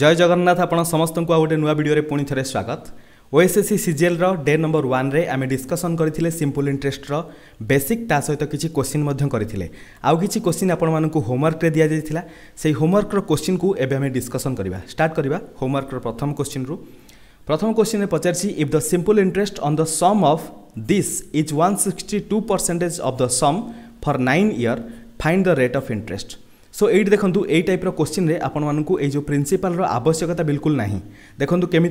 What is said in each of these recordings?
जय जगन्नाथ आपण समस्तଙ୍କୁ ଆଉ ଗୋଟେ ନୂଆ ଭିଡ଼ିଓରେ ପୁଣି ଥରେ ସ୍ୱାଗତ ଓଏସ୍ଏସ୍ସି ସିଜିଏଲ୍ର ଡେ ନମ୍ବର ୱାନ୍ରେ ଆମେ ଡିସ୍କସନ୍ କରିଥିଲେ ସିମ୍ପଲ୍ ଇଣ୍ଟରେଷ୍ଟର ବେସିକ୍ ତା ସହିତ କିଛି କୋଶ୍ଚିନ୍ ମଧ୍ୟ କରିଥିଲେ ଆଉ କିଛି କୋଶ୍ଚିନ୍ ଆପଣମାନଙ୍କୁ ହୋମୱାର୍କରେ ଦିଆଯାଇଥିଲା ସେହି ହୋମୱାର୍କର କୋଶ୍ଚିନ୍କୁ ଏବେ ଆମେ ଡିସ୍କସନ୍ କରିବା ଷ୍ଟାର୍ଟ କରିବା ହୋମୱାର୍କର ପ୍ରଥମ କୋଶ୍ଚିନ୍ରୁ ପ୍ରଥମ କୋଶ୍ଚିନ୍ରେ ପଚାରିଛି if the simple interest on the sum of this is one sixty two percentage of the sum for nine year find the rate of interest so ये देखंतु एई टाइप्र रो क्वेश्चन रे आपन मानकु जो प्रिंसिपल आवश्यकता बिल्कुल ना नाही देखंतु आम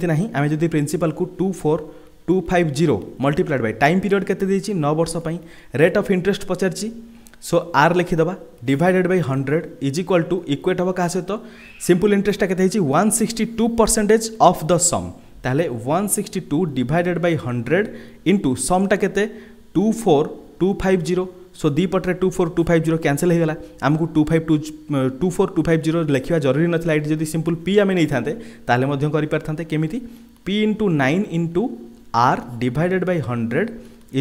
जब आमे two four two five zero multiplied by time period के नौ 9 रेट अफ इंटरेस्ट पचारछि सो आर लिखिदेवा divided by hundred is equal to equate हम क्या सहित सिंपल इंटरेस्टा के one sixty two percentage of the sum ताहले one sixty two divided by hundred into समटा के two four two five zero so दीपटे two four two five zero cancel होगा ହୋଇଗଲା two five to two four two five zero लिखा जरूरी ଜରୁରୀ ये ଏଠି ଯଦି ସିମ୍ପଲ୍ ପି ଆମେ ନେଇଥାନ୍ତେ ତାହେଲେ ମଧ୍ୟ କରିପାରିଥାନ୍ତେ into P into R divided by hundred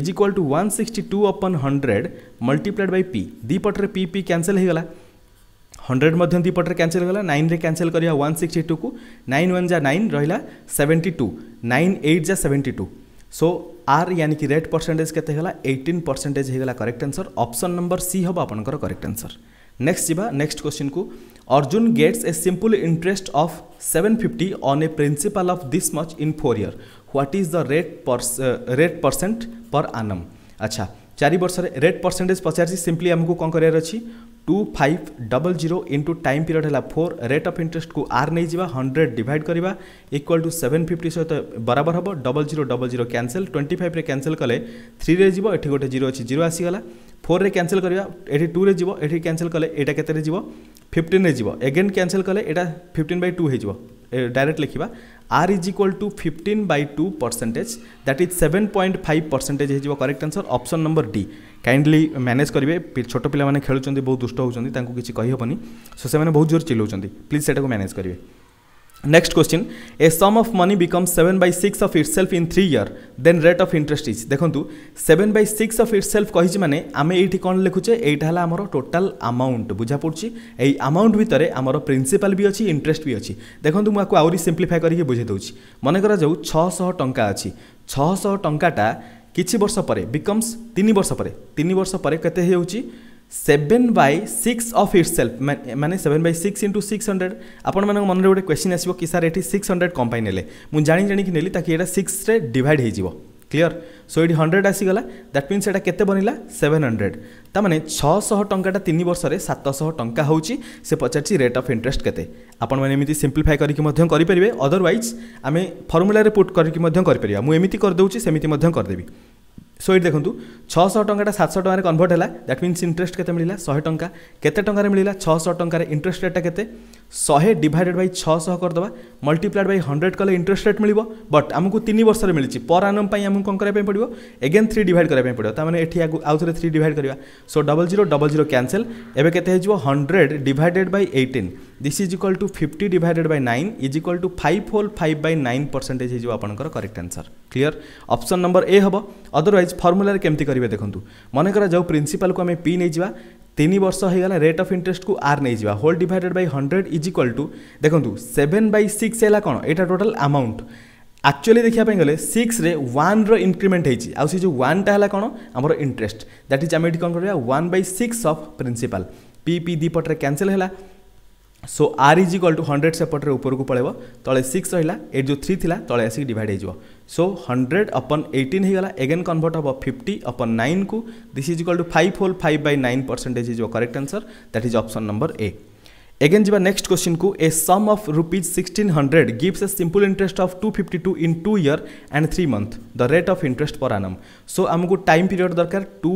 is equal to one sixty two अपन हंड्रेड मल्टीप्लाइड बै पी दीपटे पी पी क्यासल होगा हंड्रेड मध्य दीपटे कैनसल होगा नाइन में क्यासल करा वन सिक्सटी टू को नाइन वन जा नाइन रहा सेवेन्टी टू नाइन एट जा सेवेन्टी टू सो आर यानी कि रेट परसेंटेज केला एटीन परसेंटेज होगा correct answer option number C हम आपंकर करेक्ट आंसर नेक्स्ट जी नेक्स्ट क्वेश्चन को Arjun gets a simple interest of seven fifty on a principal of this much in four year what is the rate rate percent पर आनम अच्छा चार वर्ष rate percentage पचार simply आमको कौन कर two five double zero into time period है four rate of interest को आर नहीं जावा हंड्रेड डिवाइड करवा इक्वाल टू सेवेन फिफ्टी सहित बराबर हम double zero double zero cancel twenty five cancel कले थ्री रे जीव एटी गोटे जीरो अच्छी जीरो आसीगला फोर रे कैनसल करवा एटी टू रे जीव एटी कैनसल कले एटा केते जीव फिफ्टीन जीव एगेन कैनसल कले एटा फिफ्टीन बै टू हो डायरेक्ट लिखा R is equal to fifteen by two percentage that is seven point five percentage हो correct answer option number D kindly manage करेंगे छोट पाने खेलुँच बहुत दुष्ट होती किसी कहीहबनी सो से बहुत जोर चिलाऊँ प्लीज से मैनेज करेंगे next question a sum of money become seven by six of itself in three year then rate of interest is দেখুন seven by six of itself কী মানে আমি এইটি কম লিখুছে এইটা হল আমার টোটাল আমাউন্ট বুঝা পড়ছি এই আমাউন্ট ভিতরে আমার প্রিন্সিপাল বি অছি ইন্টরেস্ট বি অছি দেখুন মু আকু আহরি সিম্পলিফাই করিকি বুঝাই দেউছি মনে করা যাও ছশহ টঙ্কা অছি ছশহ টঙ্কাটা কিছু বর্ষ পরে বিকমস তিন বর্ষ পরে তিন বর্ষ পরে কেতে হচ্ছে সেভেন বাই সিক্স অফ ইট সেল্ফ মানে seven by six into six hundred আপনার মনে গোটে কোশ্চিন আসবে কি স্যার এটি সিক্স হন্ড্রেড কম পাই নেলে মু জাঁ জাণিকি নেলি তাকে এটা সিক্সরে ডিভাইড হয়ে যাব ক্লিয়ার সো এটি হন্ড্রেড আসিগলা দ্যাট মিন্স এটা কেতে বনিলা সেভেন হন্ড্রেড তার মানে ছশ টঙ্কাটা তিন বর্ষের সাতশহ টঙ্কা হচ্ছে সে পচারছি রেট অফ ইন্টারেস্ট কেতে আপনার এমনি সিম্পলিফাই করি করে অদরওয়াইজ আমি ফর্মুলার পুট করি করে এমনি করে করেদেছি সেমি করেদেবি সো এটি দেখুন ছশো টাকাটা সাতশো টাকার কনভর্ট হল দ্যাট মিন্স ইন্টরেস্ট কেতে মিলা শহে টাকা কেতে টাকার মিলা ছশো টাকার ইন্টরেস্ট রেটটা কেতে ଶହେ ଡିଭାଇଡେଡ୍ ବାଇ ଛଅଶହ କରିଦେବା ମଲ୍ଟିପ୍ଲାଏଡ୍ ବାଇ ହଣ୍ଡ୍ରେଡ୍ କଲେ ଇଣ୍ଟରେଷ୍ଟ ରେଟ୍ ମିଳିବ ବଟ୍ ଆମକୁ ତିନି ବର୍ଷରେ ମିଳିଛି ପର୍ ଆନମ୍ ପାଇଁ ଆମକୁ କ'ଣ କରିବା ପାଇଁ ପଡ଼ିବ ଏଗେନ୍ ଥ୍ରୀ ଡିଭାଇଡ୍ କରିବା ପାଇଁ ପଡ଼ିବ ତା'ମାନେ ଏଠି ଆଗକୁ ଆଉ ଥରେ ଥ୍ରୀ ଡିଭାଇଡ୍ କରିବା so double zero double zero cancel ଏବେ କେତେ ହେଇଯିବ hundred divided by eighteen this is equal to fifty divided by nine is equal to five whole five by nine percentage ହେଇଯିବ ଆପଣଙ୍କର correct answer clear option number A ହେବ otherwise ଫର୍ମୁଲାରେ କେମିତି କରିବେ ଦେଖନ୍ତୁ ମନେକର ଯେଉଁ ପ୍ରିନ୍ସିପାଲ୍କୁ ଆମେ ପି ନେଇଯିବା ତିନି ବର୍ଷ ହୋଇଗଲା ରେଟ୍ ଅଫ୍ ଇଣ୍ଟରେଷ୍ଟକୁ ଆର୍ ନେଇଯିବା whole divided by hundred is equal to ଦେଖନ୍ତୁ ସେଭେନ୍ ବାଇ ସିକ୍ସ ହେଲା କ'ଣ ଏଇଟା ଟୋଟାଲ୍ ଆମାଉଣ୍ଟ ଆକ୍ଚୁଆଲି ଦେଖିବା ପାଇଁ ଗଲେ ସିକ୍ସରେ ୱାନ୍ର ଇନକ୍ରିମେଣ୍ଟ ହେଇଛି ଆଉ ସେ ଯେଉଁ ୱାନ୍ଟା ହେଲା କ'ଣ ଆମର ଇଣ୍ଟରେଷ୍ଟ ଦ୍ୟାଟ୍ ଇଜ୍ ଆମେ ଏଠି କ'ଣ କରିବା one by six of principal P P ଦୁଇ ପଟରେ କ୍ୟାନସେଲ୍ ହେଲା so R is equal to hundred सेपटर ऊपर को पड़ेब तले सिक्स रहा एट जो थ्री थी तले आसिक डिवाइड हो सो हंड्रेड अपन एटीन होगा एगेन कनभर्ट हम फिफ्टी अपन नाइन को this is equal to five whole five by nine percentage हो correct answer that is option number A again जी नेक्स्ट क्वेश्चन को a sum of rupees sixteen hundred gives a simple interest of two fifty two in two year and three month the rate of interest per annum so आमको time period दरकार to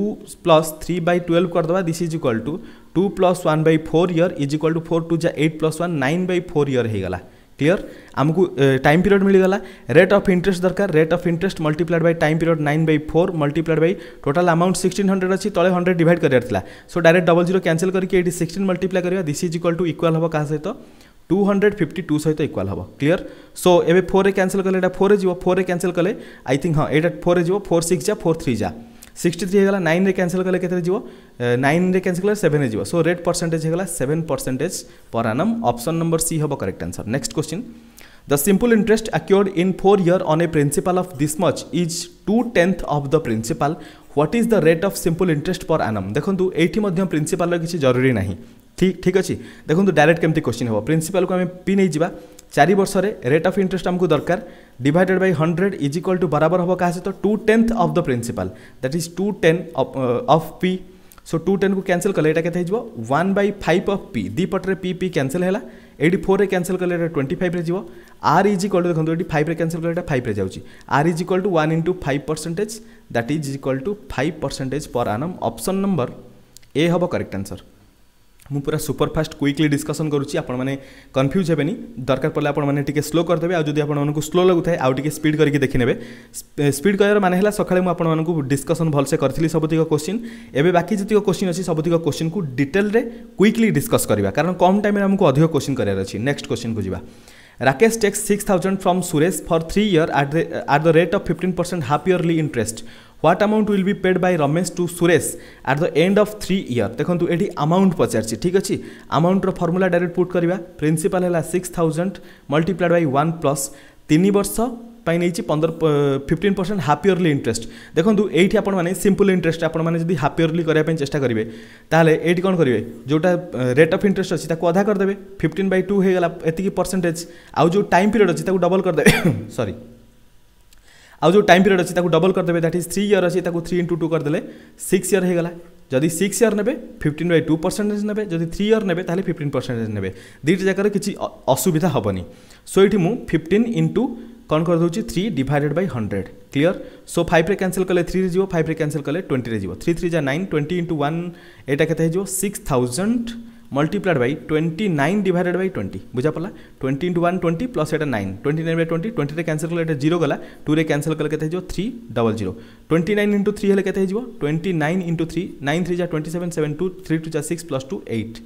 plus three by twelve करदे this is equal to two plus one by four year is equal to four two जा eight plus one nine by four year होगा clear आमको time period मिलगला rate of interest दरकार rate of interest multiplied by time period nine by four multiplied by total amount sixteen hundred अच्छी तले hundred divide कर so direct double zero cancel करके ये sixteen multiply करा this is equal to equal हम क्या सहित टू हंड्रेड फिफ्टी टू सहित इक्वाल हम क्लीयर सो ए फोर कैनसल कले फोर फोर कैनसल कले आई थिंक हाँ यहाँ फोर फोर सिक्स जा फोर थ्री जा सिक्सटी थ्री नाइन कैनसल कले के नाइन कैनसल कले सेभेन सो रेट परसेंटेज होगा seven percentage per annum option number C हम correct answer next question the simple interest accrued in four year on a principal of this much is two tenth of the principal what is the rate of simple interest per annum देखो ये principal किसी जरूरी ना ठीक ठीक अच्छे देखो direct कमी क्वेश्चन हम प्रिंसिपाल को आम पी नहीं जावा चार वर्ष रेट अफ इंटरेस्ट आमको दरकार divided by hundred is equal to बराबर हम क्या सहित two tenth of the principal that is two ten of P so two ten को क्यासल कले यहाँ के one by five of P दीपटे पी पी कैनसल है ये फोर क्यासल कले ट्वेंटी फाइव जी आर इज इक्वाल टू देखो ये फाइव क्यासल कले फाइव जाऊँगी R is equal to one into five percentage that is equal to five percentage per annum option number A हम correct answer ମୁଁ ପୁରା super fast quickly discussion କରୁଛି ଆପଣମାନେ confuse ହେବେନି ଦରକାର ପଡ଼ିଲେ ଆପଣମାନେ ଟିକେ ସ୍ଲୋ କରିଦେବେ ଆଉ ଯଦି ଆପଣମାନଙ୍କୁ ସ୍ଲୋ ଲାଗୁଥାଏ ଆଉ ଟିକେ ସ୍ପିଡ୍ କରିକି ଦେଖିନେବେ ସ୍ପିଡ୍ କରିବାର ମାନେ ହେଲା ସକାଳେ ମୁଁ ଆପଣମାନଙ୍କୁ ଡିସ୍କସନ୍ ଭଲସେ କରିଥିଲି ସବୁତିକ କୋଶ୍ଚିନ୍ ଏବେ ବାକି ଯେତିକ କୋଶ୍ଚିନ୍ ଅଛି ସବୁତିକ କୋଶ୍ଚିନ୍କୁ ଡିଟେଲ୍ରେ କ୍ୱିକଲି ଡିସ୍କସ୍ କରିବା କାରଣ କମ୍ ଟାଇମ୍ରେ ଆମକୁ ଅଧିକ କୋଶ୍ଚିନ୍ କରିବାର ଅଛି ନେକ୍ସଟ କୋଶ୍ଚିନ୍କୁ ଯିବା Rakesh takes 6,000 from Suresh for 3 year at the, at the rate of 15% half yearly interest. What amount will be paid by Ramesh to Suresh at the end of three year দেখুন এটি আমাউন্ট পচারছি ঠিক আছে আমাউন্টর formula direct put করা principal হল six thousand multiplied by one plus তিন বর্ষ ପାଇଁ ନେଇଛି ପନ୍ଦର ଫିଫ୍ଟିନ୍ ପରସେଣ୍ଟ ହାପିୟରଲି ଇଣ୍ଟରେଷ୍ଟ ଦେଖନ୍ତୁ ଏଇଠି ଆପଣମାନେ ସିମ୍ପଲ୍ ଇଣ୍ଟରେଷ୍ଟ ଆପଣମାନେ ଯଦି ହାପିୟରଲି କରିବା ପାଇଁ ଚେଷ୍ଟା କରିବେ ତାହେଲେ ଏଇଠି କ'ଣ କରିବେ ଯେଉଁଟା ରେଟ୍ ଅଫ୍ ଇଣ୍ଟରେଷ୍ଟ ଅଛି ତାକୁ ଅଧା କରିଦେବେ ଫିଫ୍ଟିନ୍ ବାଇ ଟୁ ହେଇଗଲା ଏତିକି ପରସେଣ୍ଟେଜ୍ ଆଉ ଯେଉଁ ଟାଇମ୍ ପିରିୟଡ଼ ଅଛି ତାକୁ ଡବଲ୍ କରିଦେବେ ସରି आज जो टाइम पीरियड अच्छी डबल करदे दैट इज थ्री इयर अच्छी थ्री इंटू टू करदे सिक्स इयर होगा जदि सिक्स इयर ने फिफ्टन बै टू परसेंटेज ने जदि थ्री इयर ने फिफ्टन परसेंटेज ने दुईटा जगार किसी असुविधा हेनी सो ये मुझ इंटू कौन कर दूसरी three divided by hundred clear so five cancel कले थ्री जी फाइव कैनसल कले ट्वेंटी थ्री थ्री जा नाइन ट्वेंटी इंटू वन एटा के six thousand multiplied by twenty nine divided by twenty बुझा पड़ा twenty into one twenty plus एटा nine twenty nine by twenty twenty cancel कले zero गला two cancel कले के three double zero twenty nine into three हेल्ले के twenty nine into three nine three जहाँ twenty seven seven two three two चार six plus two eight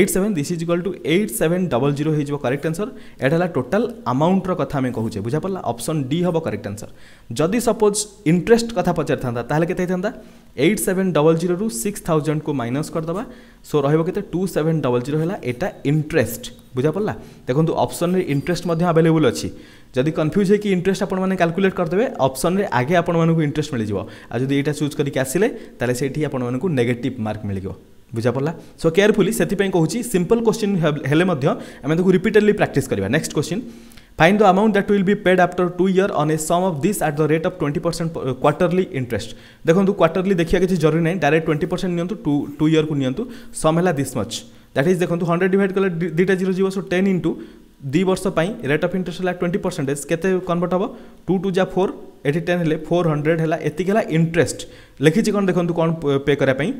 eight seven this is equal to eight seven double zero हो correct answer यहाँ है total आमाउंटर कथ आम कहचे बुझा पड़ा अप्सन डी हम करेक्ट आंसर जदि सपोज इंटरेस्ट कथ पचार था एट सेवेन डबल जीरो रु सिक्स थाउजेंड को माइनस करदे सो रही टू सेवेन डबल जीरो है इंटरेस्ट बुझा पड़ा देखो अप्सन इंटरेस्ट आभेलेबुल अच्छी जदि कन्फ्यूज हो इंटरेस्ट आपने क्याकुलेट करदे अप्सन में आगे आपंक इंटरेस्ट मिल जाए आज चूज करके आसे से आपको नेगेटिव मार्क मिल বুঝা পড়া সো কেয়ারফুলি সেপাই কুচি সিম্পল কোশ্চিন হলে আমি তাকে রিপিটেডলি প্রাকটিস করা next question find the amount that will be paid after two year on a sum of this at the rate of twenty percent quarterly interest देखो quarterly देखा किसी जरूरी ना डायरेक्ट ट्वेंटी परसेंट नियंतु two two year को नियंतु sum है this much that is देखो हंड्रेड डिवाइड कले दुटा जीरो जीव सो टेन इंटू ଦୁଇ ବର୍ଷ ପାଇଁ ରେଟ୍ ଅଫ୍ ଇଣ୍ଟରେଷ୍ଟ ହେଲା ଟ୍ୱେଣ୍ଟି ପରସେଣ୍ଟେଜ୍ କେତେ କନଭର୍ଟ ହେବ ଟୁ ଟୁ ଯା ଫୋର୍ ଏଠି ଟେନ୍ ହେଲେ ଫୋର୍ ହଣ୍ଡ୍ରେଡ଼ ହେଲା ଏତିକି ହେଲା ଇଣ୍ଟରେଷ୍ଟ ଲେଖିଛି କ'ଣ ଦେଖନ୍ତୁ କ'ଣ ପେ କରିବା ପାଇଁ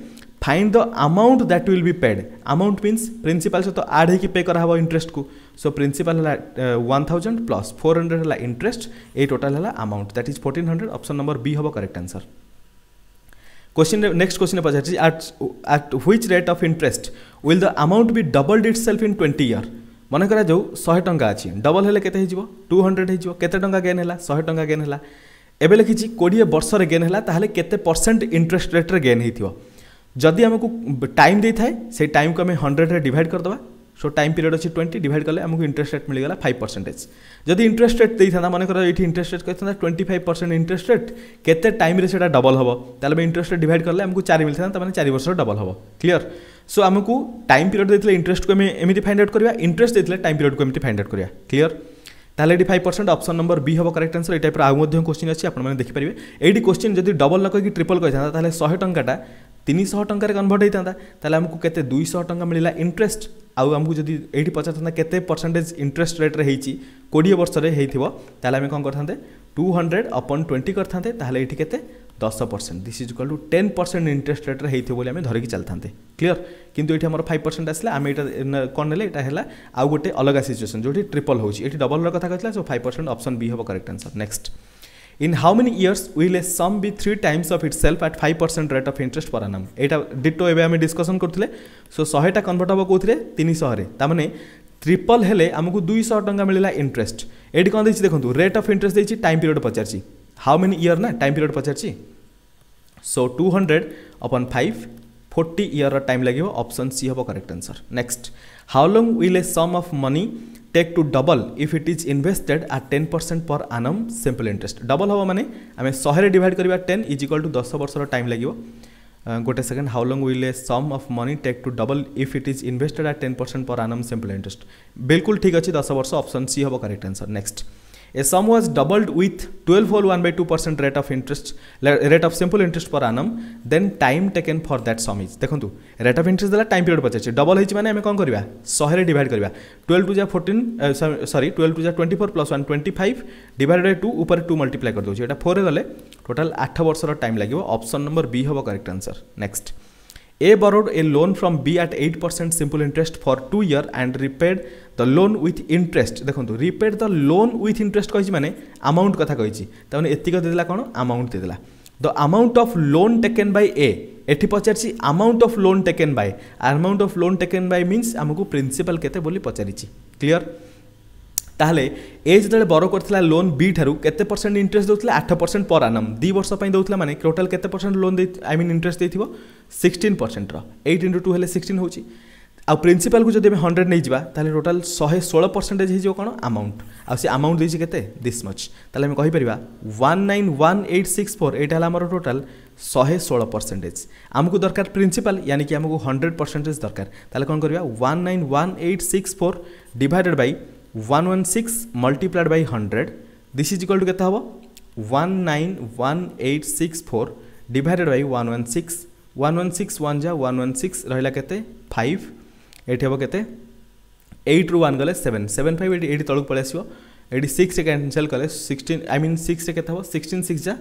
find the amount that will be paid amount means principal सहित आड हो पे कराहब इंटरेस्ट को सो प्रिन्सीपाल है one thousand plus four hundred है इंटरेस्ट ए टोटाल है amount that is fourteen hundred option number B हम correct answer question next question पचार at which rate of interest will the amount be doubled itself in twenty year मन कर जो शहे टाँचा अच्छी डबल हेल्ले केते टू हंड्रेड होते टाँग गेन है शहे टाँचा गेन है एवं लिखी कोड़े वर्ष गेन है केते परसेंट इंटरेस्ट रेट्रे गेन होती जदि आमको टाइम दे था से टाइम को आम हंड्रेड डिवाइड करदे सो टाइम पीरियड अच्छे ट्वेंटी डिवाइड कले आमको इंटरेस्ट रेट मिलगला फाइव परसेंटेज जब इंटरेस्ट रेट देता था मन ये इंटरेस्ट रेट कही twenty five percent interest rate के टाइम से डबल हम तो इंटरेस्ट रेट डिवाइड कले आमको चार मिलता था मैंने चार वर्ष डबल हम क्लीयर सो आमको टाइम पीरियड देते इंटरेस्ट को फाइंड आउट करवा इंटरेस्ट देते टाइम पीरियड को फाइंड आउट करवा क्लीयर তাহলে এটি five percent option number B হব করেক্ট আনসর এই টাইপের আউ মধ্যে কোশ্চিন আছে আপনার দেখিপারে এইটি কোশ্চিন যদি ডবল ন কী ট্রিপল কথা তাহলে ତିନିଶହ ଟଙ୍କାରେ କନଭର୍ଟ ହେଇଥାନ୍ତା ତାହେଲେ ଆମକୁ କେତେ ଦୁଇଶହ ଟଙ୍କା ମିଳିଲା ଇଣ୍ଟରେଷ୍ଟ ଆଉ ଆମକୁ ଯଦି ଏଇଠି ପଚାରିଥାନ୍ତା କେତେ ପରସେଣ୍ଟେଜ୍ ଇଣ୍ଟରେଷ୍ଟ ରେଟ୍ରେ ହେଇଛି କୋଡ଼ିଏ ବର୍ଷରେ ହେଇଥିବ ତାହେଲେ ଆମେ କ'ଣ କରିଥାନ୍ତେ ଟୁ ହଣ୍ଡ୍ରେଡ଼ ଅପନ୍ ଟ୍ୱେଣ୍ଟି କରିଥାନ୍ତେ ତାହେଲେ ଏଇଠି କେତେ ଦଶ percent this is equal to ten percent interest ରେଟ୍ରେ ହେଇଥିବ ବୋଲି ଆମେ ଧରିକି ଚାଲିଥାନ୍ତେ କ୍ଲିଅର କିନ୍ତୁ ଏଠି ଆମର ଫାଇଭ୍ ପରସେଣ୍ଟ ଆସିଲା ଆମେ ଏଇଟା କ'ଣ ନେଲେ ଏଇଟା ହେଲା ଆଉ ଗୋଟେ ଅଲଗା ସିଚୁଏସନ୍ ଯେଉଁଠି ଟ୍ରିପଲ୍ ହେଉଛି ଏଠି ଡବଲ୍ର କଥା କହିଥିଲା so five percent option B ହେବ correct answer next in how many years will a sum be three times of itself at 5% rate of interest per annum এটা ডিটো এবে আমি ডিসকসন করুলে সো 100 টা কনভার্ট হব কোথিলে 300 রে তার মানে ট্রিপল হেলে আমাকে 200 টাকা মিলিলা ইন্টারেস্ট এটি কোন দেইছি দেখন্তু রেট অফ ইন্টারেস্ট দেইছি টাইম পিরিয়ড পচারছি হাউ মেনি ইয়ার না টাইম পিরিয়ড পচারছি সো 200 upon 5 40 ইয়ার টাইম লাগিব অপশন সি হব correct answer next how long will a sum of money take to double if it is invested at ten percent पर annum simple interest double हम मैंने आम शहे divide करवा ten is equal to दस वर्षर time लगे गोटे second how long will a sum of money take to double if it is invested at ten percent पर आनम सिंपल इंटरेस्ट बिल्कुल ठीक अच्छे दस वर्ष अप्सन सी हम correct answer next A sum was doubled with 12 whole 1 by 2 percent rate of interest, rate of simple interest per annum, then time taken for that sum is. देखନ୍ତୁ rate of interest देला time period पचाचे double होइछि माने हमें कोन करबा 100 रे divide करबा 12 to जा 14 सॉरी 12 टू जा 24 प्लस 1 25 डिवाइडेड बाय 2 ऊपर 2 मल्टीप्लाई कर दोछि एटा 4 रे गले टोटल 8 वर्ष रो टाइम लागिवो ऑप्शन नंबर बी होबो correct answer next a borrowed a loan from B at 8% simple interest for 2 year and repaid the loan with interest देखु repaid the loan with interest मैले आमाउन्ट कथा त यतिक कौन आमाउन्ट दिदेला the amount of loan taken by a এটি পচারছি amount of loan taken by amount of loan taken by means আমি প্রিন্সিপাল কেতে বলে পচারিছি ক্লিয়ার তাহলে এ যেতবে বড় করে লোন বি ঠার কেতে পরসেন্ট ইন্টরেস্ট দেওয়া আঠ পরসেন্ট পর আনম দুই বর্ষ দেওয়া মানে টোটাল কেতে percent loan I mean interest দিয়ে সিক্সটিন পরসেন্টর এইট ইন্টু টু হলে সিক্সটিন হচ্ছে ଆଉ ପ୍ରିନ୍ସିପାଲ୍କୁ ଯଦି ଆମେ ହଣ୍ଡ୍ରେଡ଼ ନେଇଯିବା ତାହେଲେ ଟୋଟାଲ୍ ଶହେ ଷୋହଳ ପରସେଣ୍ଟେଜ୍ ହେଇଯିବ କ'ଣ ଆମାଉଣ୍ଟ ଆଉ ସେ ଆମାଉଣ୍ଟ ଦେଇଛି କେତେ ଦିସ୍ ମଚ୍ ତାହେଲେ ଆମେ କହିପାରିବା one nine one eight six four ଏଇଟା ହେଲା ଆମର ଟୋଟାଲ୍ ଶହେ ଷୋହଳ ପରସେଣ୍ଟେଜ୍ ଆମକୁ ଦରକାର ପ୍ରିନ୍ସିପାଲ୍ ୟାନି କି ଆମକୁ ହଣ୍ଡ୍ରେଡ଼ ପରସେଣ୍ଟେଜ୍ ଦରକାର ତାହେଲେ କ'ଣ କରିବା one nine one eight six four divided by one one six multiplied by hundred this is equal to କେତେ ହେବ one nine one eight six four divided by one one six one one six one ଯା one one six ରହିଲା କେତେ five ଏଇଠି ହେବ କେତେ ଏଇଟ୍ରୁ ୱାନ୍ ଗଲେ ସେଭେନ୍ ସେଭେନ୍ ଫାଇଭ୍ ଏଇଠି ଏଇଠି ତଳକୁ ପଳେଇ ଆସିବ ଏଇଠି ସିକ୍ସ କ୍ୟାନସେଲ୍ କଲେ ସିକ୍ସଟିନ୍ ଆଇ ମିନ୍ ସିକ୍ସରେ କେତେ ହେବ ସିକ୍ସଟିନ୍ ସିକ୍ସ ଯା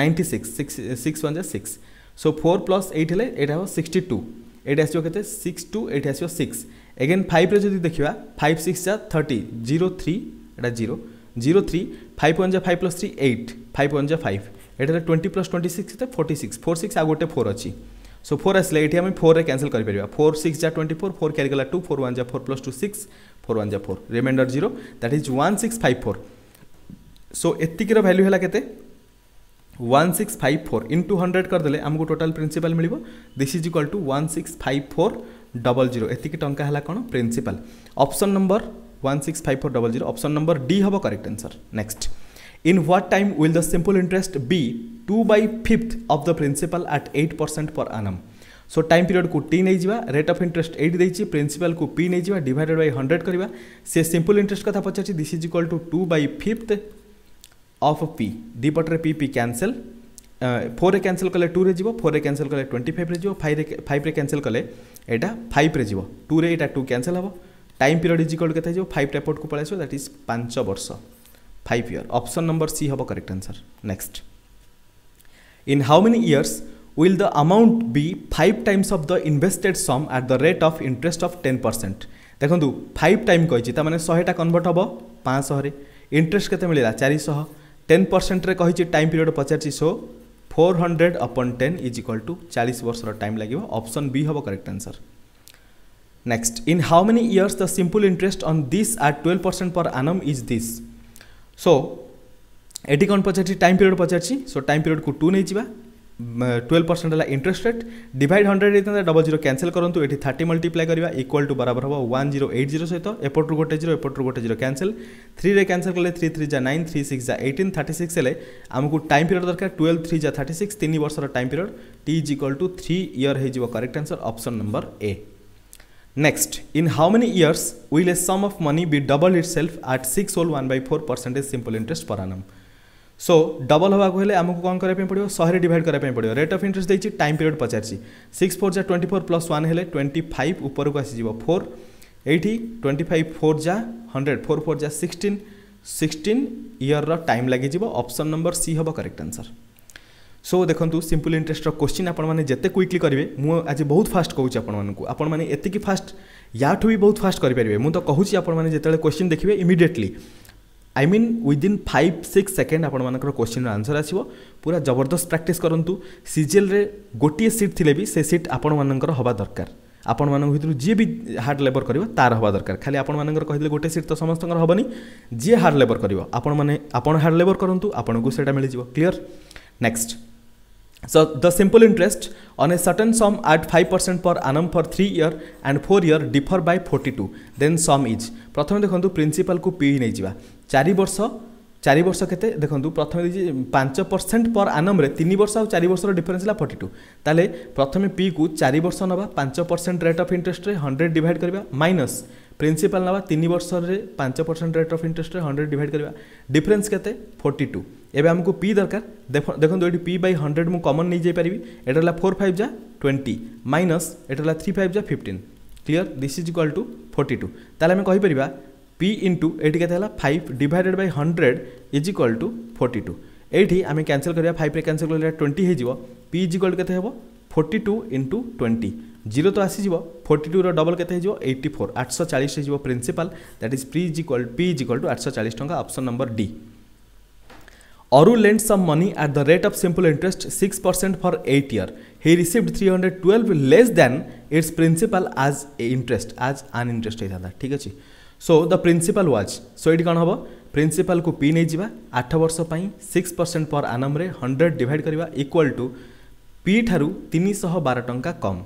ninety six six six one ଯା six so four plus eight ହେଲେ ଏଇଟା ହେବ ସିକ୍ସଟି ଟୁ ଏଇଠି ଆସିବ କେତେ ସିକ୍ସ ଟୁ ଏଇଠି ଆସିବ ସିକ୍ସ ଏଗେନ୍ ଫାଇଭ୍ରେ ଯଦି ଦେଖିବା ଫାଇଭ୍ ସିକ୍ସ ଯା ଥର୍ଟି ଜିରୋ ଥ୍ରୀ ଏଇଟା zero zero three five one ଯା five plus three eight five one ଯା ଫାଇଭ୍ ଏଇଟା ହେଲା twenty plus twenty six forty six four six ଆଉ ଗୋଟେ ଫୋର୍ ଅଛି सो फोर आसला ये आम फोर कैनसल कर फोर सिक्स जा ट्वेंटी फोर फोर क्यारी गला टू फोर वन जा four plus two six four one जा four remainder zero that is one six five four so एतिकर भैल्यू है के one six five four into hundred करदे आमको total principal मिल this is equal to one six five four double zero एतिक है कौन principal option number one six five four double zero option number D हम correct answer next what time will the simple interest be two by fifth 5th the principal at eight percent पर annum so time period को T नहीं जावा rate of interest एट दे principal को P नहीं जावा डिवाइडेड बै हंड्रेड करवा से सिंपल इंटरेस्ट कथ पचार this is equal to two by fifth of P दीपटे P P cancel four cancel कले टू जी फोर कैंसल कले ट्वेंटी फाइव जी फाइव फाइव कैनसेल कले एटा फाइव जी टू रे यहाँ टू कैनसेल हे टाइम पीरियड इज इक्वल के फाइव टाइपोर्ट को पलैस दैट इज पांच वर्ष five year option number C हम correct answer next in how many years will the amount be 5 times of the invested sum at the rate of interest of 10% দেখন্তু 5 time কইছি তা মানে 100 টা কনভার্ট হবো 500 রে ইন্টারেস্ট কেতে মিলিলা 400 10% রে কইছি টাইম পিরিয়ড পচারছি so 400 upon 10 is equal to 40 বর্ষর টাইম লাগিব অপশন বি হবো correct answer next in how many years the simple interest on this at 12% per annum is this so ଏଠି କ'ଣ ପଚାରିଛି ଟାଇମ୍ ପିରିୟଡ଼ ପଚାରିଛି ସୋ ଟାଇମ୍ ପିରିୟଡ଼କୁ ଟୁ ନେଇଯିବା টুয়েলভ পরসেন্ট হল ইন্টরেস্ট রেট ডিভাইড হন্ড্রেড হয়ে ডবল জিরো ক্যানসেল করতু এটি থার্টি মল্টিপ্লাই করা ইকুয়াল টু বরাবর হব ওয়ান জিরো এইট জিরো সহ এপটু গোটে জিরো এপটু গোটে জিরো ক্যানসেল থ্রিরে ক্যানসেল কলে থ্রি থ্রি যা নাইন থ্রি সিক্স যা এইটিন থার্টি সিক্স হলে আমি টাইম পিরিয়ড দরকার টুয়েলভ থ্রি যা থার্টি সিক্স তিন বর্ষর time period T is equal to three year হয়ে যাব correct answer option number A Next, in how many years will a sum of money be double itself at 6 whole 1 by 4 percentage simple interest per annum? So double हवाक हेल्ले आमको कौन करने पड़ो शहे divide करने पड़ो रेट अफ इंटरेस्ट देखिए टाइम पीरियड पचार सिक्स फोर जा twenty four plus one twenty five ऊपर को फोर ये ट्वेंटी फाइव फोर जा हंड्रेड फोर फोर जा सिक्सटीन सिक्सटीन इयर टाइम लगे अप्सन नंबर सी हम करेक्ट आंसर সো দেখন্তু সিম্পল ইন্টারেস্টর কোশ্চিন আপনার যেতে কুইকলি করবে মু আজ বহুত ফাস্ট কৌছি আপনার আপনার এতিকি ফাস্ট ইয়াঠু বি বহুত ফাস্ট করে পারবে মু তো কুচি আপনার যেতবে কোশ্চিন দেখবে immediately I mean within five six second ଆପଣମାନଙ୍କର କୋଶ୍ଚିନ୍ର ଆନ୍ସର୍ ଆସିବ ପୁରା ଜବରଦସ୍ତ ପ୍ରାକ୍ଟିସ୍ କରନ୍ତୁ ସିଜିଏଲ୍ରେ ଗୋଟିଏ ସିଟ୍ ଥିଲେ ବି ସେ ସିଟ୍ ଆପଣମାନଙ୍କର ହେବା ଦରକାର ଆପଣମାନଙ୍କ ଭିତରୁ ଯିଏ ବି ହାର୍ଡ଼ ଲେବର୍ କରିବ ତା'ର ହେବା ଦରକାର ଖାଲି ଆପଣମାନଙ୍କର କହିଲେ ଗୋଟେ ସିଟ୍ ତ ସମସ୍ତଙ୍କର ହେବନି ଯିଏ ହାର୍ଡ଼ ଲେବର୍ କରିବ ଆପଣମାନେ ଆପଣ ହାର୍ଡ଼ ଲେବର୍ କରନ୍ତୁ ଆପଣଙ୍କୁ ସେଇଟା ମିଳିଯିବ clear next So the simple interest on a certain sum at 5% per annum for 3 year and 4 year differ by 42. Then sum is. प्रथमे देखंतु principal को pay नै जिवा 4 वर्ष 4 वर्ष केते देखंतु प्रथमे 5% per annum रे 3 वर्ष आ 4 वर्ष रो डिफरेंस ला 42. ताले प्रथमे p को 4 वर्ष नबा 5% rate of interest रे 100 divide करबा minus प्रिन्सीपाल नवा तीन वर्ष पांच percent rate of interest hundred divide करवा डिफरेन्स के फोर्टी टू एवं आमको पी दरकार देखो ये पी बै हंड्रेड मुझ कमन नहीं जापरि एटा फोर फाइव जा ट्वेंटी माइनस एटा थ्री फाइव जा fifteen clear this is equal to forty two ताल पी इंटू ये के five divided by hundred is equal to forty two ये आम कैनसल करवा फाइव क्यासल कर ट्वेंटी हो पी इज इक्वाल के forty two into twenty zero তো আসিযোগ ফোর্টি টুর ডবল কেতে হয়ে এইটি ফোর আটশো চাশ হয়ে principal that is P is equal P is equal to আটশো চাশ টাকা option number D Aru lent some money at the rate of simple interest 6% for 8 year. He received 312 less than its principal as interest as an interest होता था ठीक अच्छे so the principal was so ये कौन हम principal को P नहीं जावा आठ वर्ष सिक्स परसेंट पर आनम्रे हंड्रेड डिवाइड करवा इक्वाल टू पी ठारू तीन शह बार टाँचा कम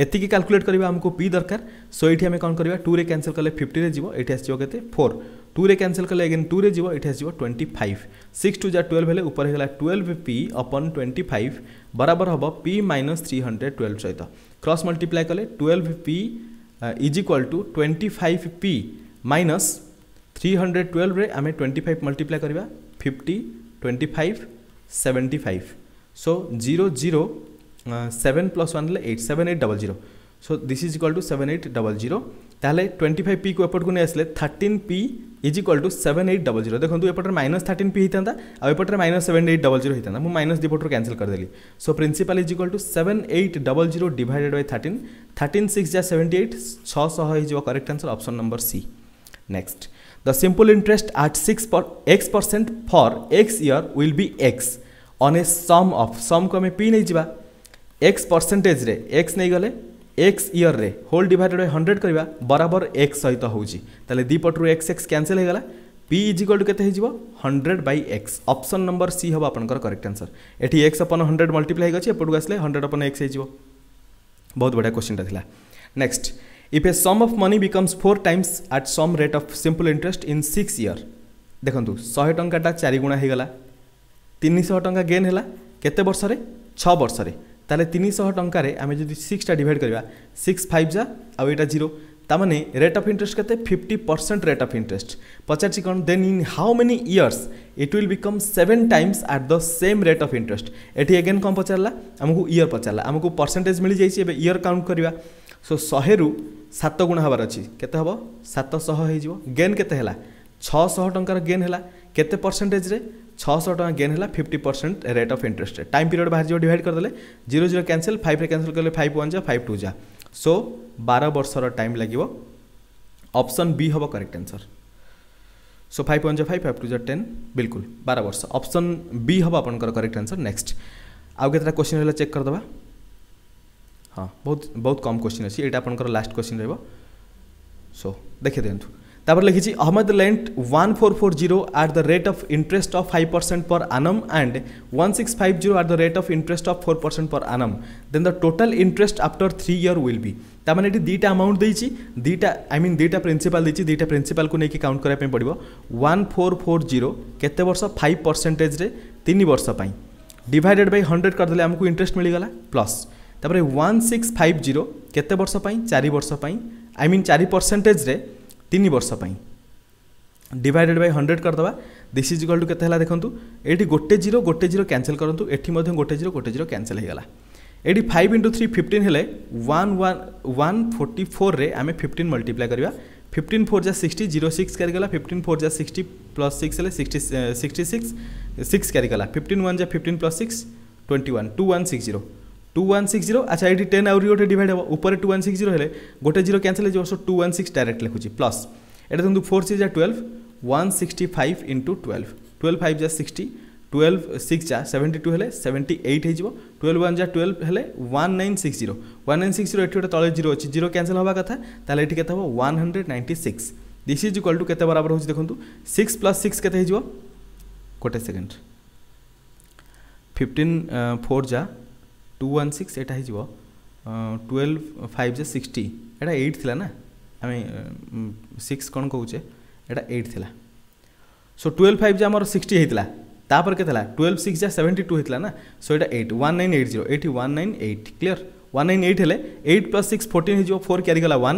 एति की कैलकुलेट करवा आमको पी दरकार सो ये आम कौन करवा टू कैनसल कले फिफ्टे जीव ये के फोर टू में कैनसल कले अगेन टू में जीव ये आसो ट्वेंटी फाइव सिक्स टू जा ट्वेल्व हेल्ले ऊपर होगा twelve P upon twenty five बराबर हम P minus three hundred twelve सहित क्रस मल्टीप्लाए कले twelve P is equal to twenty five P minus three hundred twelve में आम ट्वेंटी फाइव मल्टीप्लाए करवा fifty twenty five seventy five so zero zero seven plus one হলে eight seven eight double zero so this is equal to seven eight double zero তাহলে twenty five পিকু এপটକୁ ନେଇ ଆସିଲେ thirteen P is equal to seven eight double zero ଦେଖନ୍ତୁ ଏପଟରେ minus thirteen P ହେଇଥାନ୍ତା ଆଉ ଏପଟରେ minus seven eight double zero ହେଇଥାନ୍ତା ମୁଁ ମାଇନସ୍ ଦୁଇ ପଟରୁ କ୍ୟାନସଲ୍ କରିଦେଲି so principal is equal to seven eight double zero divided by thirteen thirteen six ଯା ସେଭେଣ୍ଟି ଏଇଟ୍ ଛଅଶହ ହେଇଯିବ correct answer option number C next the simple interest at six X percent for X year will be X on a sum of ସମ୍କୁ ଆମେ P ନେଇଯିବା X percentage रे X नहीं गले X year रे whole divided by hundred करबा बराबर X सहित होउची तले दी एक्स एक्स कैंसिल हेगला p इज इक्वल टू के hundred by X option number C हम आपनकर करेक्ट आंसर एठी x अपन हंड्रेड मल्टीप्लाई गछि एपटु आसे हंड्रेड अपन एक्स हो बहुत बढ़िया क्वेश्चन था next if a sum of money becomes four times at some rate of simple interest in six year ଦେଖନ୍ତୁ शहे ଟଙ୍କାଟା चारिगुणा होगा तीन शह टा गेन ହେଲା କେତେ ବର୍ଷରେ ଛଅ ବର୍ଷରେ তাহলে তিনশহ টঙ্কার আমি যদি সিক্সটা ডিভাইড করা সিক্স ফাইভ যা আউ এটা জিরো তার মানে রেট অফ ইন্টরেস্ট কেতে fifty percent rate of interest পচারছি come then in how many years it will become seven times at the same rate of interest এটি এগেন কম পচারা আমি ইয়র পচারা আমি পরসেন্টেজ মিলে যাই এবার ইয়র কাউন্ট করা সো শহে রু সাত গুণ হবার অছি কেতে হব সাতশহ হয়ে যাব গেন কেতে হল ছশ টঙ্কার গেন হল কেতে পরসেন্টেজরে ছশো টাকা গেন হল fifty percent rate of interest time period বাহার যাব ডিভাইড করেদেলে জিরো জিরো ক্যানসেল ফাইভ্রে ক্যানসেল কলে ফাইভ ওয়ান যা ফাইভ টু যা সো বার বর্ষর টাইম লাগিব অপশন বি হব correct answer so five one যা ফাইভ ফাইভ টু যা টেন বিলকুল বার বর্ষ অপশন বি হব আপনার করেক্ট আনসর নেক্সট আউ কেতটা কোশ্চিন হলে চেক করেদেবা হ্যাঁ বহুত বহুত কম কোশ্চিন আছে এটা আপনার লাস্ট কোশ্চিন রহব সো দেখে দিও ତାପରେ ଲେଖିଛି Ahmed lent one four four zero at the rate of interest of five percent per annum and one six five zero at the rate of interest of four percent per annum then the total interest after three year will be ତାମାନେ ଏଠି ଦୁଇଟା amount ଦେଇଛି ଦୁଇଟା I mean ଦୁଇଟା principal ଦେଇଛି ଦୁଇଟା ପ୍ରିନ୍ସିପାଲ୍କୁ ନେଇକି count କରିବା ପାଇଁ ପଡ଼ିବ ୱାନ୍ ଫୋର୍ ଫୋର୍ ଜିରୋ କେତେ ବର୍ଷ ଫାଇଭ୍ ପରସେଣ୍ଟେଜ୍ରେ ତିନି ବର୍ଷ ପାଇଁ ଡିଭାଇଡେଡ୍ ବାଇ ହଣ୍ଡ୍ରେଡ଼ କରିଦେଲେ ଆମକୁ ଇଣ୍ଟରେଷ୍ଟ ମିଳିଗଲା ପ୍ଲସ୍ ତାପରେ ୱାନ୍ ସିକ୍ସ ଫାଇଭ୍ ଜିରୋ କେତେ ବର୍ଷ ପାଇଁ ଚାରି ବର୍ଷ ପାଇଁ ଆଇ ମିନ୍ ଚାରି ପରସେଣ୍ଟେଜ୍ରେ ତିନି ବର୍ଷ ପାଇଁ ডিভাইডেড বাই হন্ড্রেড করদেবা দিস ইজ ইকাল টু কেতে হল দেখুন এটি গোটে জিরো গোটে জিরো ক্যানসেল করতু এটি মধ্যে গোটে জিরো গোটে জিরো ক্যানসেল হয়ে গলা এটি ফাইভ ইন্টু থ্রি ফিফটিন হলে ওয়ান ওয়ান ওয়ান ফোর্টি ফোর্রে আমি ফিফটিন মল্টিপ্লাই করা ফিফটিন ফোর যা সিক্সটি জিরো সিক্স ক্যারিগলা ফিফটিন ফোর যা সিক্সটি প্লস সিক্স হলে সিক্সটি সিক্সটি সিক্স সিক্স ক্যারিগলা ফিফটিন ওয়ান যা fifteen plus six twenty one two one six zero two one six zero আচ্ছা এটি ten আহরি গোটে ডিভাইড হব উপরে টু ওয়ান সিক্স জিরো হলে গোটে জিরো ক্যানসেল হয়ে যাব so two one six direct লিখুছি প্লস এটা দেখুন ফোর সিক্স যা twelve one sixty five into twelve twelve five যা সিক্সটি টুয়েলভ সিক্স যা সেভেন্টি টু হলে সেভেন্টি এইট হয়ে টুয়েলভ ওয়ান যা টুয়েলভ হলে one nine six zero one nine six zero এটি গোটে তলে জিরো অছি জিরো ক্যানসেল হওয়া কথা তাহলে এটি কেতে হব one hundred ninety six this is equal to কেতে বরাবর হচ্ছে দেখুন সিক্স প্লস সিক্স কেতে হয়ে গোটে সেকেন্ড ফিফটিন ফোর যা টু ওয়ান সিক্স এটা হয়ে টুয়েলভ ফাইভ জে সিক্সটি এটা এইট লা না আমি সিক্স কোণ কৌছে এটা এইট লা সো টুয়েলভ ফাইভ জে আমার সিক্সটি হয়েছিল তাপরে কে লা টুয়েলভ সিক্স জা সেভেন্টি টু হয়েছিল না সো এটা eight one nine eight zero eighty one nine eight clear one nine eight হলে এইট প্লস সিক্স ফোর্টিন হয়ে ফোর ক্যারিগলা one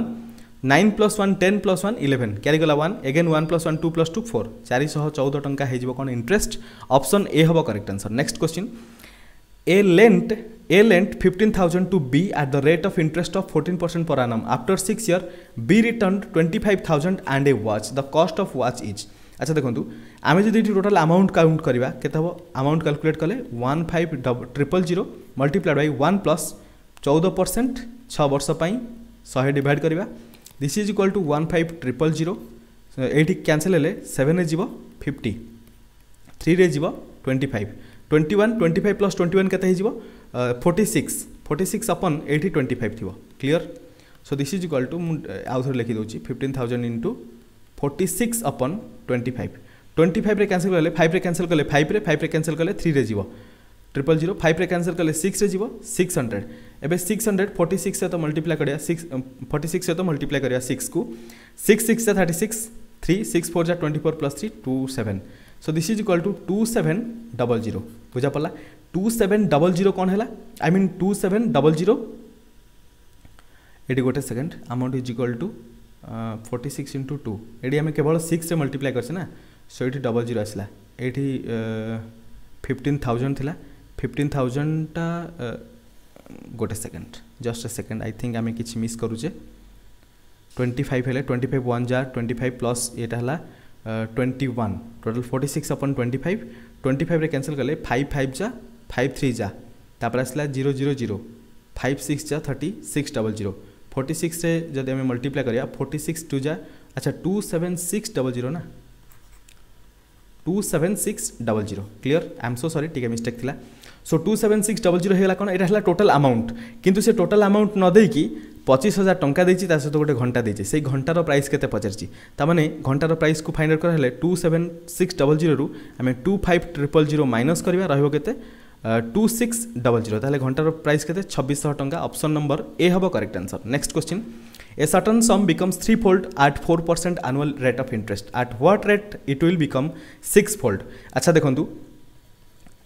nine plus one ten plus one eleven ক্যারিগলা one again one plus one two plus two four চারিশহ চৌদ টঙ্কা হয়ে কোণ interest option A হব correct answer next question A lent A lent fifteen thousand to B at the rate of interest of fourteen percent per annum after six year B return twenty five thousand and A which the cost of which is अच्छा देखो आम जो total amount count करवा के amount calculate कले one five डब triple zero multiplied by one plus चौदह percent छः वर्ष पाई शहे डिड करवा this is equal to one five triple zero cancel हेल्ले सेवेन जीव फिफ्टी थ्री जीव twenty five twenty one twenty five plus twenty one के फोर्टी सिक्स फोर्टी सिक्स अपन एटी ट्वेंटी फाइव थी clear so this is equal to आउ थे लिखिदे fifteen thousand into forty six अपन twenty five twenty five cancel कले five cancel कले फाइव फाइव कैनसल कले थ्री जीव ट्रिपल जीरो फाइव कैनसल कले सिक्स जीव सिक्स हंड्रेड एवं सिक्स हंड्रेड फोर्टी सिक्स सहित मल्टीप्लाए करा सिक्स फोर्टी सिक्स सहित मल्टीप्लाए करा सिक्स को six six thirty six three six four जार twenty four plus three two seven so this is equal to two seven double zero बुझा पड़ा two seven double zero कौन है I mean two seven double zero ये गोटे second amount is equal to forty six into two ये आम केवल six multiply करसे ना सो ये डबल जीरो आसला ये फिफ्टन थाउजेंड था फिफ्टन थाउजेंडटा गोटे second just a second I think आम कि मिस करूचे ट्वेंटी फाइव है ट्वेंटी फाइव वन जार ट्वेंटी फाइव प्लस यहाँ है twenty one total forty six अपन twenty five twenty five cancel कले फाइव फाइव जा फाइव थ्री जा तापर आसला zero zero zero five six जा thirty six double zero forty six जदि आम मल्टीप्लाए करा फोर्टी सिक्स टू जा अच्छा two seven six double zero ना two seven six double zero clear I am so sorry टी mistake so two seven six double zero होगा कौन यहाँ टोटाल आमाउंट कितु से टोटाल आमाउंट नदेकि पचीस हजार टाँचा देती गोटे घंटा देती से घंटार प्राइस के पचार ताने घंटार प्राइस को फाइंड आउट कराहे two seven six double zero आम two five triple zero minus करवा रोते টু সিক্স ডবল জিরো তাহলে ঘণ্টার প্রাইস কেতে ছবিশশহ টঙ্কা অপশন নম্বর এ হব correct answer next question a certain sum becomes three fold at four percent annual rate of interest at what rate it will become six fold আচ্ছা দেখুন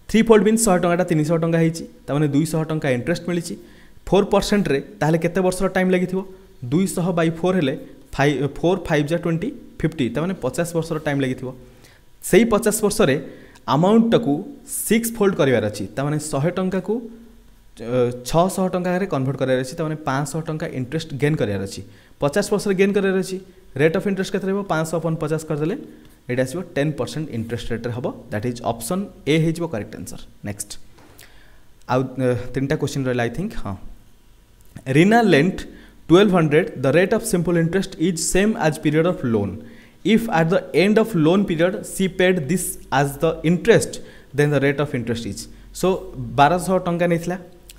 three fold means শহে টঙ্কাটা তিনশহ টঙ্কা হয়েছি তার মানে দুইশহ টঙ্কা ইন্টরেস্ট মিলিছি ফোর পরসেন্টরে তাহলে কেতে বর্ষর টাইম লাগিথিব দুইশহ বাই ফোর হলে ফাই ফোর ফাইভ জা টোয়েন্টি ফিফটি তার মানে পচাশ বর্ষর টাইম লাগিথিব সেই পচাশ বর্ষরে आमाउंटा को सिक्स फोल्ड करार अच्छी तमें शहे टाँग को छःशह टकर कनभर्ट कर पाँचशह टाँग इंटरेस्ट गेन कर पचास परसेंट गेन करार रेट अफ इंटरेस्ट कैसे पाँच अपन पचास करदे ये आसो टेन परसेंट इंटरेस्ट रेट हे दैट इज अप्सन ए हो करेक्ट आंसर नेक्स्ट आनटा क्वेश्चन रहा आई थिंक हाँ Reena lent twelve hundred the rate of simple interest is same as period of loan if at the end of loan period she paid this as the interest then the rate of interest is so 1200 ଟଙ୍କା ନେଇଥିଲା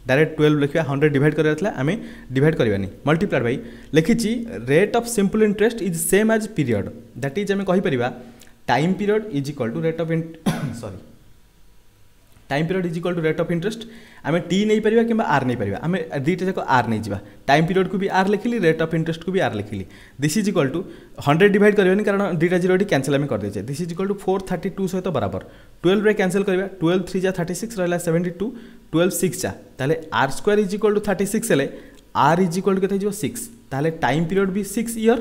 direct twelve लिखा hundred divide कर आम divide करानी multiplied by लिखी rate of simple interest is same as period that is आम कहीपर time period is equal to rate of sorry time period is equal to rate of interest আমি T নেইপারা কিংবা R নেইপারা আমি দুইটা যাক আর নেইযা টাইম পিরিয়ড কু বি আর লিখিলি রেট অফ ইন্টরেস্ট কু বি আর লিখিলি this is equal to hundred divide করবেনি কারণ দুইটা জিরো এটি ক্যানসেল আমি করেদেছে this is equal to four thirty two সহ বরাবর টুয়েলভরে ক্যানসেল করা টুয়েলভ থ্রি যা থার্টি সিক্স রা সেভেন্টি টু টুয়েলভ সিক্স যা তাহলে R square is equal to thirty six হলে আর ইজ ইকাল টু কেতে যাব সিক্স তাহলে টাইম পিরিয়ড বি six year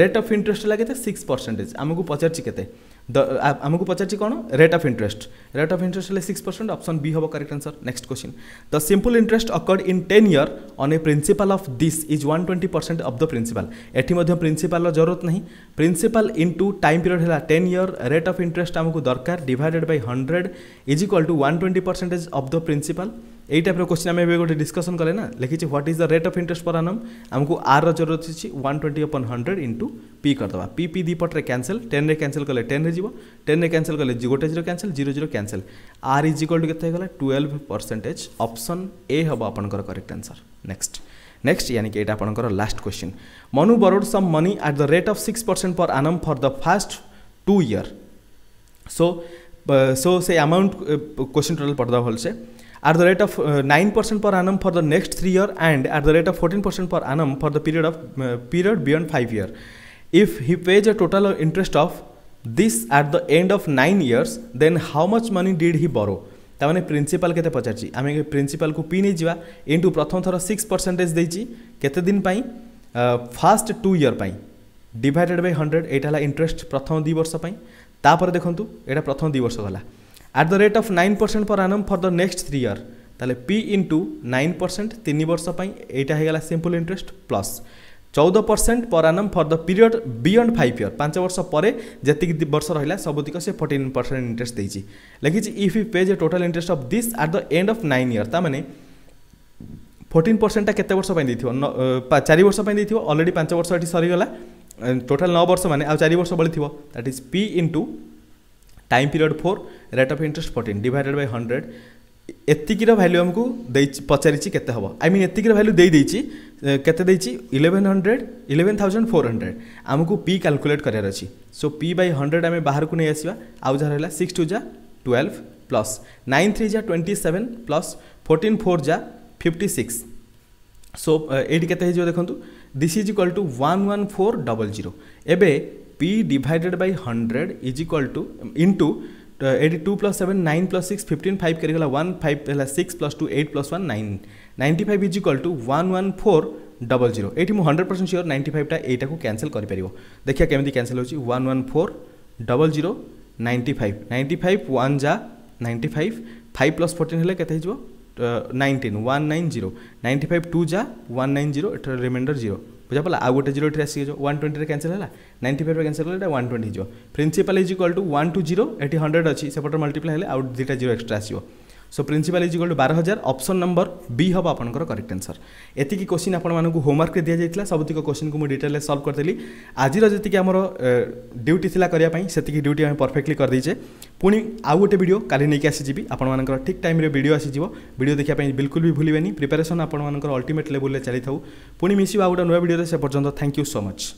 rate of interest হল কেতে সিক্স পরসেন্টেজ আমি পচারছি কেতে आमको पचार कौन rate of interest rate of interest है सिक्स परसेंट अप्सन बी हम correct answer next question the simple interest accrued in ten year on a principal of this is one twenty percent of the principal ये principal जरूरत ना principal into time period है ten year rate of interest आमको दरकार divided by hundred is equal to one twenty percentage of the principal এই টাইপর question আমি এবার গোটে ডিসকসন কলে না লিখিছি what is the rate of interest per annum আমি আর জরুরত আছে ওয়ান টোয়েন্টি অপন হন্ড্রেড ইন্টু পি করদেবা পি পি দুইপটে ক্যানসেল টেন্রে ক্যানসেল কলে টেন্রে যাব টেন্রে ক্যানসেল কলে গোটে zero cancel zero zero cancel R is equal to কেতে হয়ে টুয়েলভ পরসেন্টেজ অপসন এ হব আপনার করেক্ট আনসর নেক্সট नेक्स्ट यानी कि यहाँ आपंकर last question Manu borrowed some money at the rate of six percent पर annum for the first two year so so say amount question total पढ़दा भल से at the rate of 9% per annum for the next 3 year and at the rate of 14% per annum for the period of period beyond 5 year if he pays a total interest of this at the end of 9 years then how much money did he borrow ତାମାନେ principal କେତେ ପଚାରିଛି ଆମେ ପ୍ରିନ୍ସିପାଲ୍କୁ P ନେଇଯିବା into ପ୍ରଥମ ଥର six percentage ଦେଇଛି କେତେ ଦିନ ପାଇଁ ଫାଷ୍ଟ ଟୁ ଇୟର୍ ପାଇଁ ଡିଭାଇଡେଡ଼୍ ବାଇ ହଣ୍ଡ୍ରେଡ଼ ଏଇଟା ହେଲା ଇଣ୍ଟରେଷ୍ଟ ପ୍ରଥମ ଦୁଇ ବର୍ଷ ପାଇଁ ତାପରେ ଦେଖନ୍ତୁ ଏଇଟା ପ୍ରଥମ ଦୁଇ ବର୍ଷ ଗଲା at the rate of 9% per annum for the next 3 year তাহলে p into 9% 3 বর্ষ পাই এইটা হয়ে গেল simple interest plus 14% per annum for the period beyond 5 year 5 বর্ষ পরে যেতিক বর্ষ রহিলা সবুতিক সে 14% ইন্টারেস্ট দেইছি লিখিছি ইফ ইউ পে যে total interest of this at the end of 9 year তা মানে ফোর্টিন परसेंटटा কেতে বর্ষ পাই দেইথিব 4 বর্ষ পাই দেইথিব অলরেडी 5 বর্ষ এটি সরিগলা টোটাল 9 বর্ষ মানে আর 4 বর্ষ বলি থিব that is p into time period four rate of interest fourteen divided by hundred ଏତିକିର ଭ୍ୟାଲ୍ୟୁ ଆମକୁ ଦେଇଛି ପଚାରିଛି କେତେ ହେବ ଆଇ ମିନ୍ ଏତିକିର ଭ୍ୟାଲ୍ୟୁ ଦେଇଦେଇଛି କେତେ ଦେଇଛି eleven hundred eleven thousand four hundred ଆମକୁ ପି କାଲକୁଲେଟ୍ କରିବାର ଅଛି ସୋ ପି ବାଇ ହଣ୍ଡ୍ରେଡ଼ ଆମେ ବାହାରକୁ ନେଇ ଆସିବା ଆଉ ଯାହା ରହିଲା ସିକ୍ସ ଟୁ ଯା ଟୁଏଲ୍ଭ ପ୍ଲସ୍ ନାଇନ୍ ଥ୍ରୀ ଯା twenty seven plus fourteen four ଯା ଫିଫ୍ଟି ସିକ୍ସ ସୋ ଏଇଠି କେତେ ହେଇଯିବ ଦେଖନ୍ତୁ this is equal to one one four double zero ଏବେ p divided by 100 is equal to into eighty two plus seven nine plus six fifteen five carry गला one five है six plus two eight plus one nine ninety five is equal to one one four double zero ये hundred percent sure ninety five फाइवटा यू cancel कर देखिए कमी cancel होन one four double zero ninety five ninety five one जा ninety five five plus fourteen है कैसे nineteen one nine zero ninety five two जा वन नाइन जीरो एटार रिमाइंडर जीरो ବୁଝାପଡ଼ିଲା ଆଉ ଗୋଟେ ଜିରୋ ଏଠି ଆସିଯିବ ୱାନ୍ ଟ୍ୱେଣ୍ଟିରେ କ୍ୟାନସଲ୍ ହେଲା ନାଇଣ୍ଟି ଫାଇଭ୍ରେ କ୍ୟାନସଲ୍ ହେଲା ୱାନ୍ ଟ୍ୱେଣ୍ଟି ହେଇଯିବ principal is equal to one two zero ଏଠି ହଣ୍ଡ୍ରେଡ଼ ଅଛି ସେପଟେ ମଲ୍ଟିପ୍ଲାଏ ହେଲେ ଆଉ ଦୁଇଟା ଜିରୋ ଏକ୍ସଟ୍ରା ଆସିବ so principal is equal to বার হাজার অপশন নম্বর বি হব আপনার করেক্ট আনসর এতিকি কোশ্চিন আপনার হোমওয়ার্ক দিয়া যাই সবুতিক কোশ্চিন কু ডিটেল সলভ করেদেলি আজির যেত আমার ডিউটি লা করা সেত ডিউটি আমি পরফেক্টলি করেদেছে পুঁ আউ গোটে ভিডিও কালি নিয়ে আসিযি আপনার ঠিক টাইমে ভিডিও আসিযোগ ভিডিও দেখা বিলকুল বি ভুলবেনি প্রিপারেসন আপনার অল্টিমেট লেভেলে চাল থাকু পুঁ মিশিবা আউ গোটে নয় ভিডিওতে সে পর্যন্ত থ্যাংক ইউ সো মচ